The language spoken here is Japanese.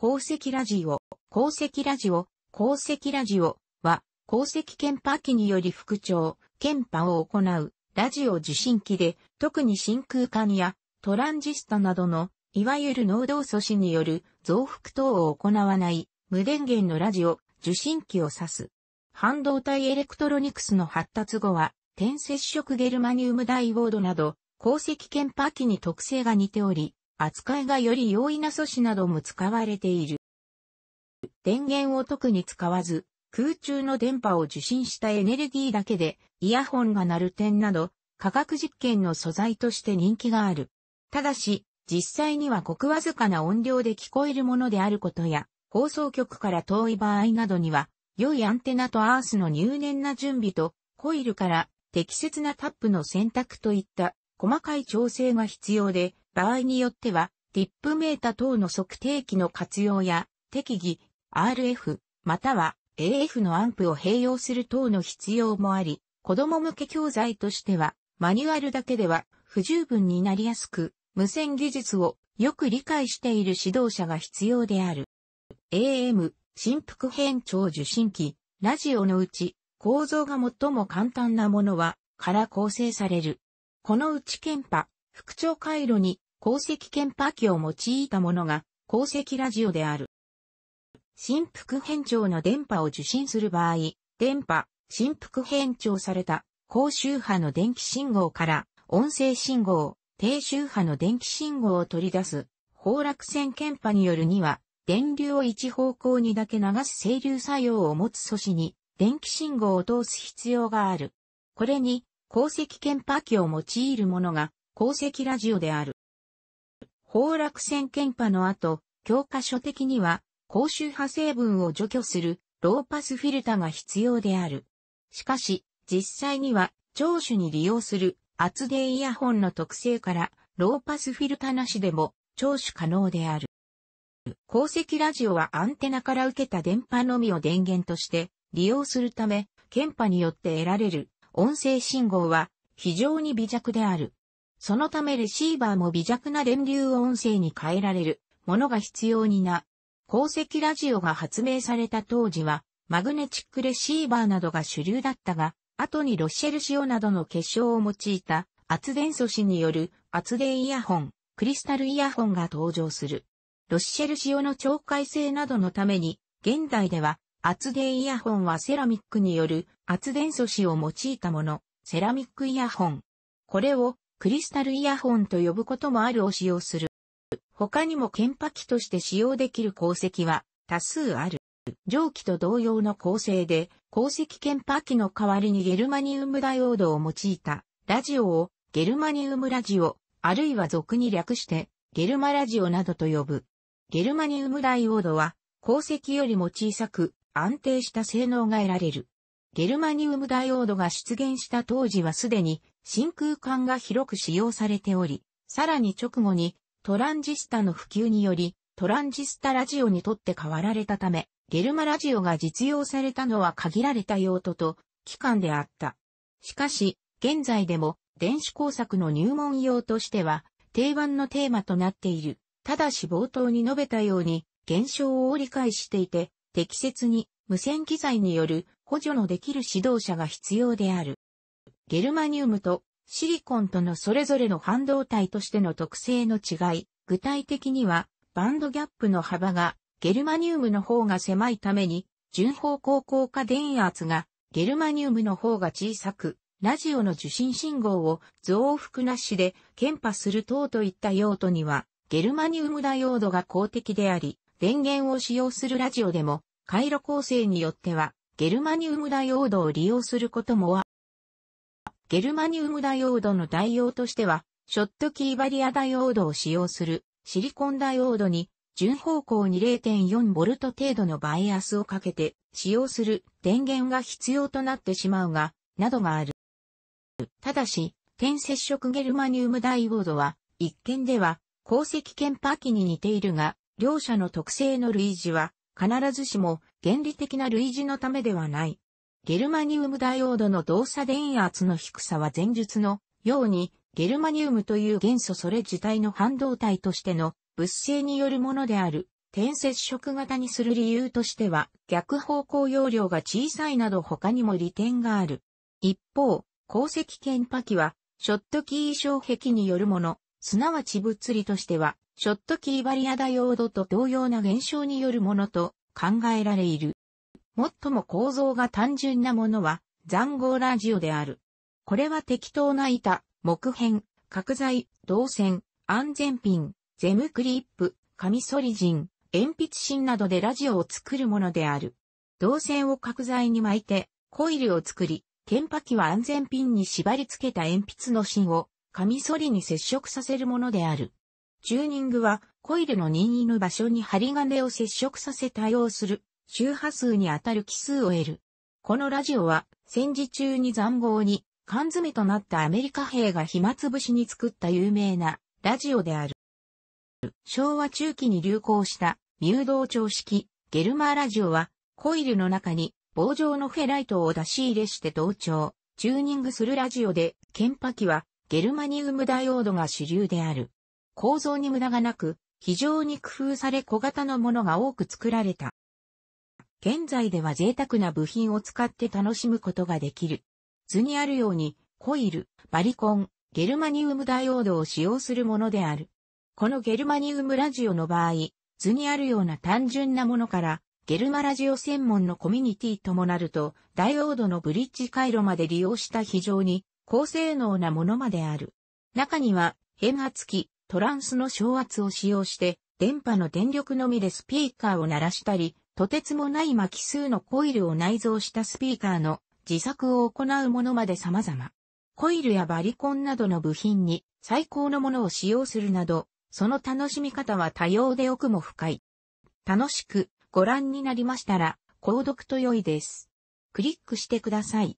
鉱石ラジオ、鉱石ラジオ、鉱石ラジオは、鉱石研波機により副調、研波を行う、ラジオ受信機で、特に真空管やトランジスタなどの、いわゆる濃度素子による増幅等を行わない無電源のラジオ受信機を指す。半導体エレクトロニクスの発達後は、点接触ゲルマニウムダイオードなど、鉱石研波機に特性が似ており、扱いがより容易な素子なども使われている。電源を特に使わず、空中の電波を受信したエネルギーだけで、イヤホンが鳴る点など、科学実験の素材として人気がある。ただし、実際にはごくわずかな音量で聞こえるものであることや、放送局から遠い場合などには、良いアンテナとアースの入念な準備と、コイルから適切なタップの選択といった細かい調整が必要で、場合によっては、ディップメータ等の測定器の活用や、適宜、RF、または AF のアンプを併用する等の必要もあり、子供向け教材としては、マニュアルだけでは不十分になりやすく、無線技術をよく理解している指導者が必要である。AM、振幅変調受信機、ラジオのうち、構造が最も簡単なものは、から構成される。このうち検波、副長回路に鉱石検波機を用いたものが鉱石ラジオである。振幅変調の電波を受信する場合、電波、振幅変調された高周波の電気信号から音声信号、低周波の電気信号を取り出す、崩落線検波によるには、電流を一方向にだけ流す整流作用を持つ素子に電気信号を通す必要がある。これに鉱石検波機を用いるものが鉱石ラジオである。崩落線検波の後、教科書的には、高周波成分を除去するローパスフィルタが必要である。しかし、実際には、聴取に利用する厚手イヤホンの特性から、ローパスフィルタなしでも聴取可能である。鉱石ラジオはアンテナから受けた電波のみを電源として利用するため、検波によって得られる音声信号は非常に微弱である。そのためレシーバーも微弱な電流音声に変えられるものが必要にな。鉱石ラジオが発明された当時は、マグネチックレシーバーなどが主流だったが、後にロッシェル塩などの結晶を用いた圧電素子による圧電イヤホン、クリスタルイヤホンが登場する。ロッシェル塩の超快性などのために、現代では圧電イヤホンはセラミックによる圧電素子を用いたもの、セラミックイヤホン。これをクリスタルイヤホンと呼ぶこともあるを使用する。他にも剣波機として使用できる鉱石は多数ある。蒸気と同様の構成で、鉱石剣波機の代わりにゲルマニウムダイオードを用いたラジオをゲルマニウムラジオ、あるいは俗に略してゲルマラジオなどと呼ぶ。ゲルマニウムダイオードは鉱石よりも小さく安定した性能が得られる。ゲルマニウムダイオードが出現した当時はすでに真空管が広く使用されており、さらに直後にトランジスタの普及により、トランジスタラジオにとって変わられたため、ゲルマラジオが実用されたのは限られた用途と期間であった。しかし、現在でも電子工作の入門用としては定番のテーマとなっている。ただし冒頭に述べたように、現象を理解していて、適切に無線機材による補助のできる指導者が必要である。ゲルマニウムとシリコンとのそれぞれの半導体としての特性の違い、具体的にはバンドギャップの幅がゲルマニウムの方が狭いために、順方向効果電圧がゲルマニウムの方が小さく、ラジオの受信信号を増幅なしで検波する等といった用途には、ゲルマニウムダイオードが公的であり、電源を使用するラジオでも、回路構成によっては、ゲルマニウムダイオードを利用することもゲルマニウムダイオードの代用としては、ショットキーバリアダイオードを使用するシリコンダイオードに、順方向に 0.4V 程度のバイアスをかけて使用する電源が必要となってしまうが、などがある。ただし、点接触ゲルマニウムダイオードは、一見では、鉱石研波器に似ているが、両者の特性の類似は、必ずしも原理的な類似のためではない。ゲルマニウムダイオードの動作電圧の低さは前述のように、ゲルマニウムという元素それ自体の半導体としての物性によるものである、転接触型にする理由としては、逆方向容量が小さいなど他にも利点がある。一方、鉱石圏波器は、ショットキー障壁によるもの、すなわち物理としては、ショットキーバリアダイオードと同様な現象によるものと考えられる。最も構造が単純なものは、残酷ラジオである。これは適当な板、木片、角材、銅線、安全ピン、ゼムクリップ、カミソリ陣、鉛筆芯などでラジオを作るものである。銅線を角材に巻いて、コイルを作り、剣波機は安全ピンに縛り付けた鉛筆の芯を、カミソリに接触させるものである。チューニングは、コイルの任意の場所に針金を接触させ対応する周波数に当たる奇数を得る。このラジオは戦時中に残壕に缶詰となったアメリカ兵が暇つぶしに作った有名なラジオである。昭和中期に流行した入道調式ゲルマーラジオはコイルの中に棒状のフェライトを出し入れして同調、チューニングするラジオで、ケンパ機はゲルマニウムダイオードが主流である。構造に無駄がなく、非常に工夫され小型のものが多く作られた。現在では贅沢な部品を使って楽しむことができる。図にあるように、コイル、バリコン、ゲルマニウムダイオードを使用するものである。このゲルマニウムラジオの場合、図にあるような単純なものから、ゲルマラジオ専門のコミュニティともなると、ダイオードのブリッジ回路まで利用した非常に高性能なものまである。中には、変圧器、トランスの小圧を使用して、電波の電力のみでスピーカーを鳴らしたり、とてつもない巻数のコイルを内蔵したスピーカーの自作を行うものまで様々。コイルやバリコンなどの部品に最高のものを使用するなど、その楽しみ方は多様で奥も深い。楽しくご覧になりましたら、購読と良いです。クリックしてください。